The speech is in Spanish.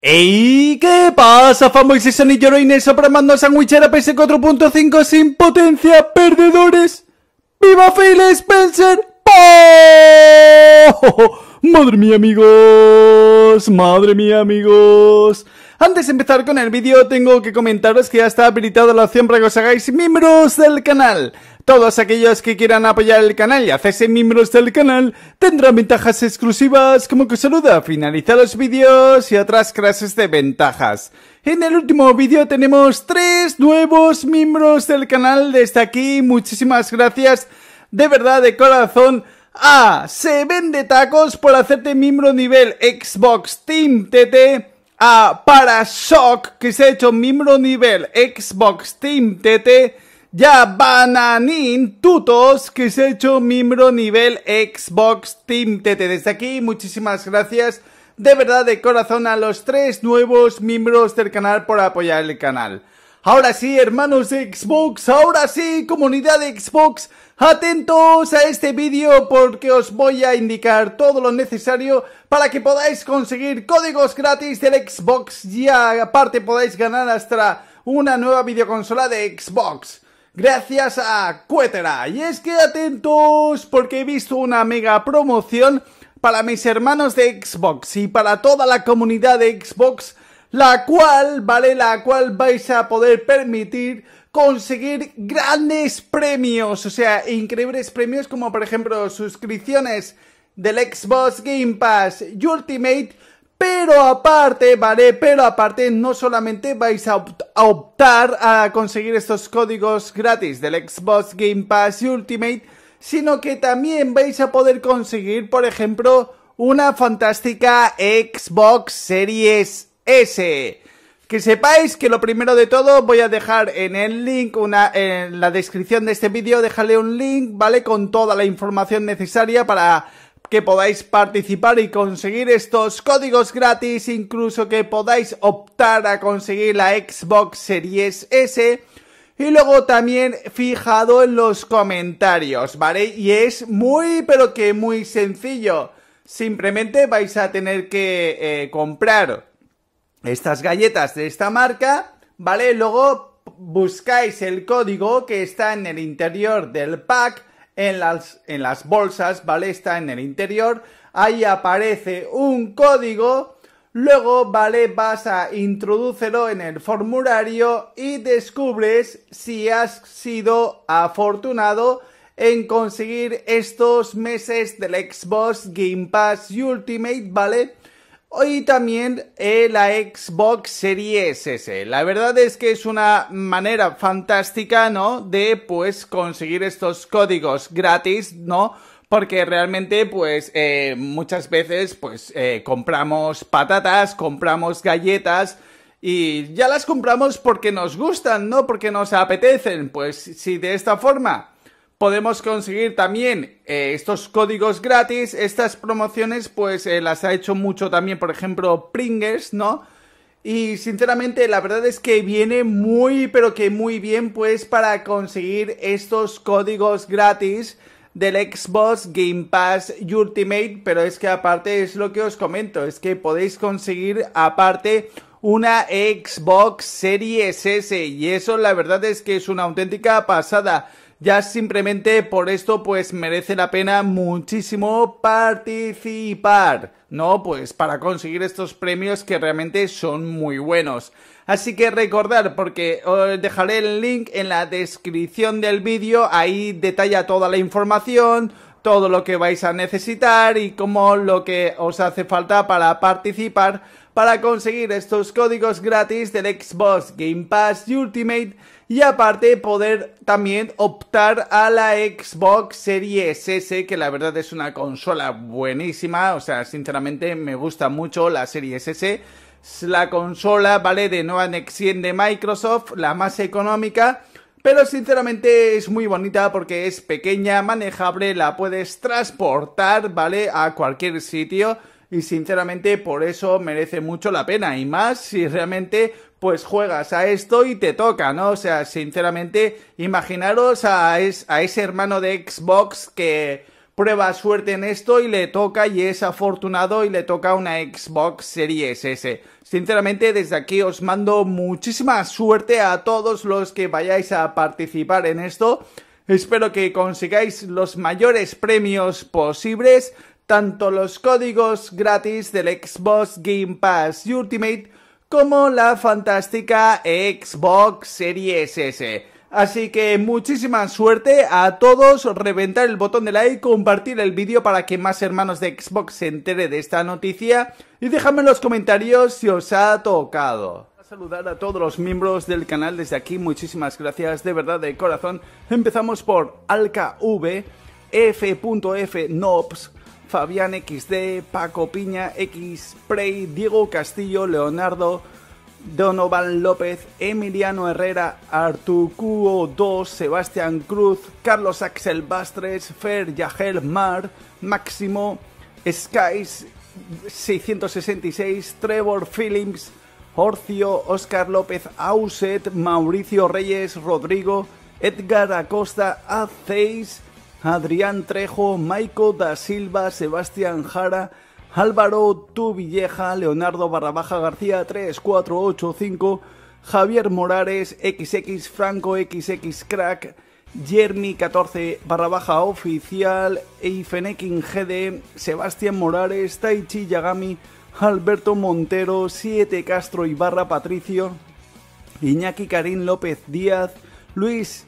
¡Ey! ¿Qué pasa, fanboys y Sony Joiners a sandwichera PS 4.5 sin potencia, perdedores? ¡Viva Phil Spencer! ¡Oh! Madre mía amigos, madre mía amigos. Antes de empezar con el vídeo tengo que comentaros que ya está habilitada la opción para que os hagáis miembros del canal. Todos aquellos que quieran apoyar el canal y hacerse miembros del canal tendrán ventajas exclusivas como que os saluda, finalizar los vídeos y otras clases de ventajas. En el último vídeo tenemos tres nuevos miembros del canal desde aquí, muchísimas gracias de verdad de corazón a. Se vende tacos por hacerte miembro nivel Xbox Team TT. A. Parashock, que se ha hecho miembro nivel Xbox Team TT. Ya Bananin Tutos, que se ha hecho miembro nivel Xbox Team TT. Desde aquí, muchísimas gracias de verdad de corazón a los tres nuevos miembros del canal por apoyar el canal. Ahora sí, hermanos de Xbox, ahora sí, comunidad de Xbox, atentos a este vídeo porque os voy a indicar todo lo necesario para que podáis conseguir códigos gratis del Xbox y aparte podáis ganar hasta una nueva videoconsola de Xbox. Gracias a Cuetera. Y es que atentos porque he visto una mega promoción para mis hermanos de Xbox y para toda la comunidad de Xbox la cual, ¿vale? La cual vais a poder permitir conseguir grandes premios, o sea, increíbles premios como por ejemplo suscripciones del Xbox Game Pass y Ultimate, pero aparte, ¿vale? Pero aparte no solamente vais a, optar a conseguir estos códigos gratis del Xbox Game Pass y Ultimate, sino que también vais a poder conseguir, por ejemplo, una fantástica Xbox Series que sepáis que lo primero de todo voy a dejar en el link, una, en la descripción de este vídeo, dejarle un link, ¿vale? Con toda la información necesaria para que podáis participar y conseguir estos códigos gratis, incluso que podáis optar a conseguir la Xbox Series S. Y luego también fijado en los comentarios, ¿vale? Y es muy, pero que muy sencillo. Simplemente vais a tener que eh, comprar estas galletas de esta marca, ¿vale? Luego buscáis el código que está en el interior del pack, en las, bolsas, ¿vale? Está en el interior, ahí aparece un código, luego, ¿vale? Vas a introducirlo en el formulario y descubres si has sido afortunado en conseguir estos meses del Xbox Game Pass Ultimate, ¿vale? hoy también eh, la Xbox Series S. La verdad es que es una manera fantástica, ¿no? De pues conseguir estos códigos gratis, ¿no? porque realmente pues eh, muchas veces pues eh, compramos patatas, compramos galletas y ya las compramos porque nos gustan, no porque nos apetecen. Pues si de esta forma podemos conseguir también eh, estos códigos gratis. Estas promociones, pues eh, las ha hecho mucho también, por ejemplo, Pringles, ¿no? Y sinceramente, la verdad es que viene muy, pero que muy bien, pues, para conseguir estos códigos gratis del Xbox Game Pass Ultimate. Pero es que aparte es lo que os comento, es que podéis conseguir aparte una Xbox Series S y eso la verdad es que es una auténtica pasada. Ya simplemente por esto pues merece la pena muchísimo participar, ¿no? Pues para conseguir estos premios que realmente son muy buenos. Así que recordar, porque os eh, dejaré el link en la descripción del vídeo, ahí detalla toda la información, todo lo que vais a necesitar y como lo que os hace falta para participar para conseguir estos códigos gratis del Xbox Game Pass Ultimate y aparte poder también optar a la Xbox Series S que la verdad es una consola buenísima, o sea, sinceramente me gusta mucho la Series S. La consola, ¿vale? De nueva Next de Microsoft, la más económica pero sinceramente es muy bonita porque es pequeña, manejable, la puedes transportar, ¿vale? A cualquier sitio y sinceramente por eso merece mucho la pena y más si realmente pues juegas a esto y te toca, ¿no? O sea, sinceramente imaginaros a, a ese hermano de Xbox que prueba suerte en esto y le toca y es afortunado y le toca una Xbox Series S. Sinceramente desde aquí os mando muchísima suerte a todos los que vayáis a participar en esto. Espero que consigáis los mayores premios posibles, tanto los códigos gratis del Xbox Game Pass Ultimate como la fantástica Xbox Series S. Así que muchísima suerte a todos, reventar el botón de like, compartir el vídeo para que más hermanos de Xbox se entere de esta noticia y dejadme en los comentarios si os ha tocado. saludar a todos los miembros del canal desde aquí, muchísimas gracias de verdad de corazón. Empezamos por AlcaV, F.FNobs, Fabián XD, Paco Piña, X Diego Castillo, Leonardo, Donovan López, Emiliano Herrera, Artucuo 2, Sebastián Cruz, Carlos Axel Bastres, Fer Yagel Mar, Máximo, Skies 666, Trevor Phillips, Horcio, Oscar López Auset, Mauricio Reyes, Rodrigo, Edgar Acosta, Aceis, Adrián Trejo, Maico da Silva, Sebastián Jara, Álvaro Tuvilleja, Leonardo Barrabaja García 3485, Javier Morales, XX Franco, XX Crack, Jeremy 14 Barrabaja Oficial, Eifenekin GD, Sebastián Morales, Taichi Yagami, Alberto Montero, 7 Castro Ibarra Patricio, Iñaki Karim López Díaz, Luis